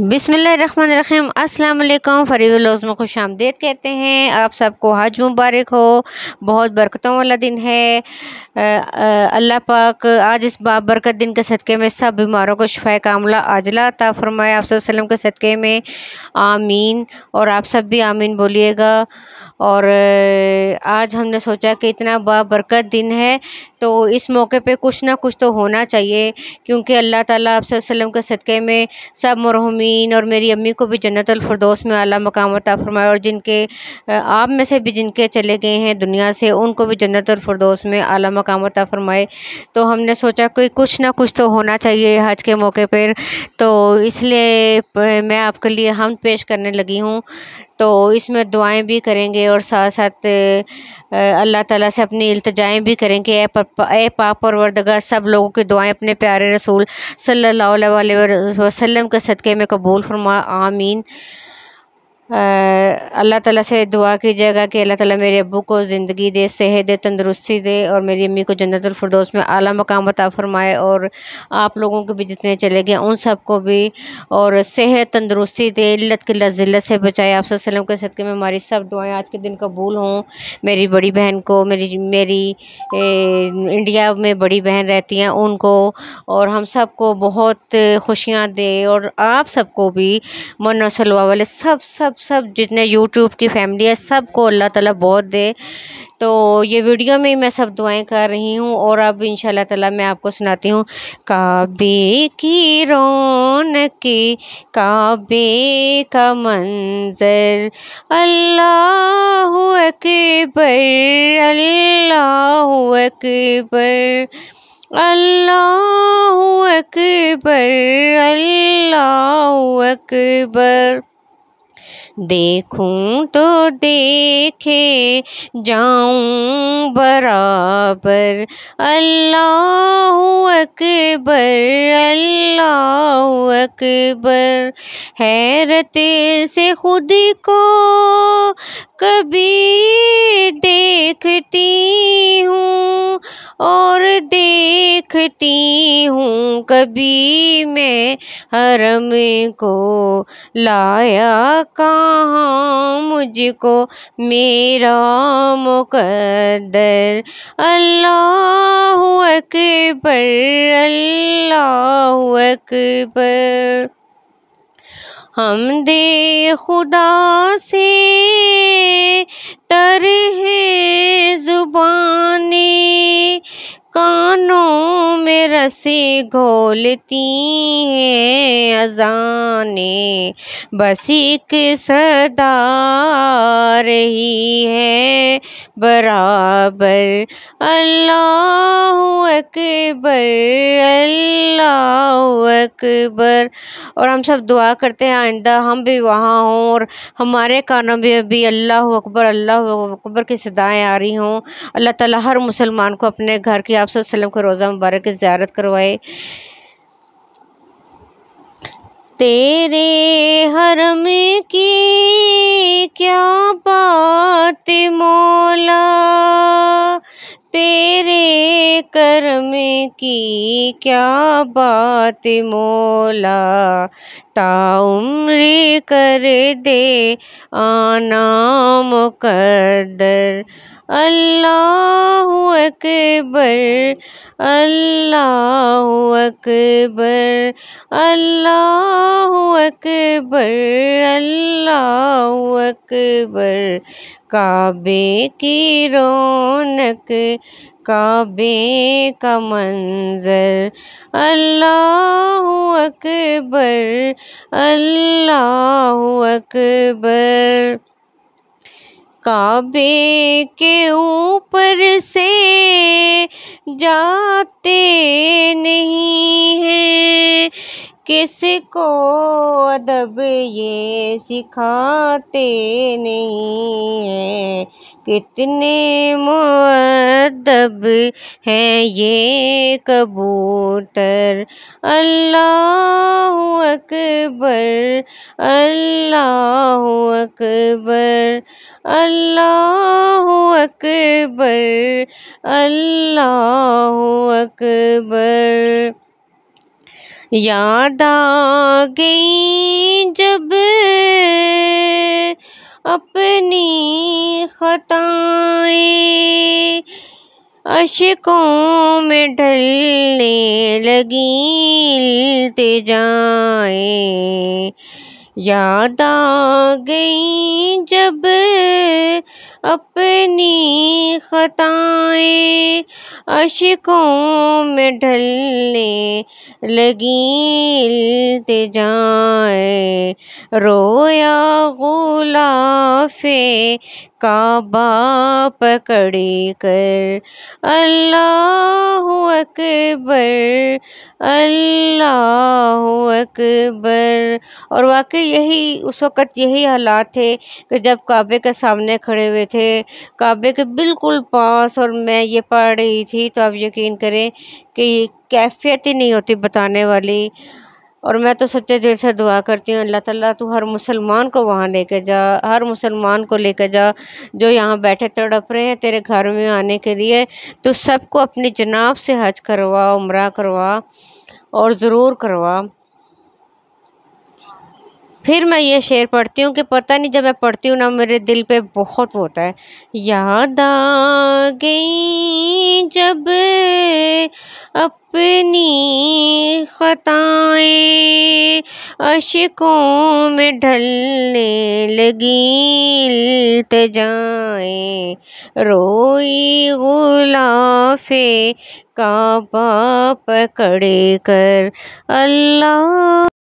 बिसमीम अल्लाम फ़रीज़ में खुश आमदेद कहते हैं आप सबको हज मुबारक हो बहुत बरकतों वाला दिन है अल्लाह पाक आज इस बाबरकत दिन के सदक़े में सब बीमारों को शफाय कामला आजला ता फ़रमाए आप सल्लम के सदक़े में आमीन और आप सब भी आमीन बोलिएगा और आज हमने सोचा कि इतना बाबरकत दिन है तो इस मौके पे कुछ ना कुछ तो होना चाहिए क्योंकि अल्लाह ताला आप वसल्लम के सदक़े में सब मरहमीन और मेरी अम्मी को भी जन्नतफरदोस में आला मकाम अता फ़रमाए और जिनके आप में से भी जिनके चले गए हैं दुनिया से उनको भी जन्नतफरदोस में आला मकाम अता फ़रमाए तो हमने सोचा कोई कुछ ना कुछ तो होना चाहिए हज के मौके पर तो इसलिए मैं आपके लिए हम पेश करने लगी हूँ तो इसमें दुआएं भी करेंगे और साथ साथ अल्लाह ताला से अपनी अल्तजाएँ भी करेंगे ए पाप और वर्दगार सब लोगों की दुआएं अपने प्यारे रसूल सल्लल्लाहु अलैहि वसल्लम के सदक़े में कबूल फरमा आमीन अल्लाह ताला से दुआ कीजिएगा कि अल्लाह ताला मेरे अबू को ज़िंदगी दे सेहत दे तंदरुस्ती दे और मेरी अम्मी को जन्नतफरदोस में आला मकाम अता फ़रमाए और आप लोगों के भी जितने चले गए उन सब को भी और सेहत तंदरुस्ती दे इल्लत की ज़िल्लत से बचाए आप के सदक़े में हमारी सब दुआएँ आज के दिन कबूल हों मेरी बड़ी बहन को मेरी मेरी ए, इंडिया में बड़ी बहन रहती हैं उनको और हम को बहुत खुशियाँ दे और आप सबको भी मन सलवा वाले सब सब आप सब जितने यूट्यूब की फैमिली है सबको अल्लाह ताला बहुत दे तो ये वीडियो में ही मैं सब दुआएं कर रही हूँ और अब इन ताला मैं आपको सुनाती हूँ काबे की रौन की काबे का मंजर अल्लाह अकबर अल्लाह अकबर अल्लाह अकबर अल्लाह अकबर देखूं तो देखे जाऊं बराबर अल्लाह अकबर अल्लाह अकबर हैरत से खुद को कभी देखती हूँ और देखती हूँ कभी मैं हरम को लाया कहाँ मुझको मेरा मुकदर अल्लाह अकबर अल्लाह अकबर हम दे खुदा से तर है कानों में रसी घोलती हैं अजाने बस एक सदा रही है बराबर अल्लाह अकबर अल्लाह अकबर और हम सब दुआ करते हैं आइंदा हम भी वहाँ हों और हमारे कानों में भी अल्लाह अकबर अल्लाह अकबर की सदाएँ आ रही हों अल्लाह ताला हर मुसलमान को अपने घर की आप वसल्लम को रोज़ा मुबारक की ज्यारत करवाए तेरे हरम की क्या बात मौ कर्म की क्या बात मोला ताउम्री कर दे आना कदर अल्लाह अकबर अल्लाह अकबर अल्लाह अकबर अल्लाह अकबर काबे की रौनक काबे का मंजर अल्लाह अकबर अल्लाह अकबर काबे के ऊपर से जाते नहीं हैं किसको अदब ये सिखाते नहीं हैं कितने मदब हैं ये कबूतर अल्लाह अकबर अल्लाह अकबर अल्लाह अकबर अल्लाह अकबर याद आ गई जब अपनी खताएं अशकों में ढलने लगी जाए याद आ गई जब अपनी खताएं अशकों में ढलने लगी जाए रोया गुलाफे काबा पकड़े कर अल्लाह अकबर अल्लाह अकबर और वाकई यही उस वक़्त यही हालात थे कि जब काबे के सामने खड़े हुए थे काबे के बिल्कुल पास और मैं ये पढ़ रही थी तो आप यकीन करें कि कैफियत ही नहीं होती बताने वाली और मैं तो सच्चे दिल से दुआ करती हूँ अल्लाह ताला तू हर मुसलमान को वहाँ कर जा हर मुसलमान को लेकर जा जो यहाँ बैठे तड़प रहे हैं तेरे घर में आने के लिए तो सबको अपनी जनाब से हज करवा उम्र करवा और ज़रूर करवा फिर मैं ये शेर पढ़ती हूँ कि पता नहीं जब मैं पढ़ती हूँ ना मेरे दिल पे बहुत होता है याद आ गई जब अपनी खताएं अशकों में ढलने लगी जाए रोई गुलाफे काबा पकड़े कर अल्लाह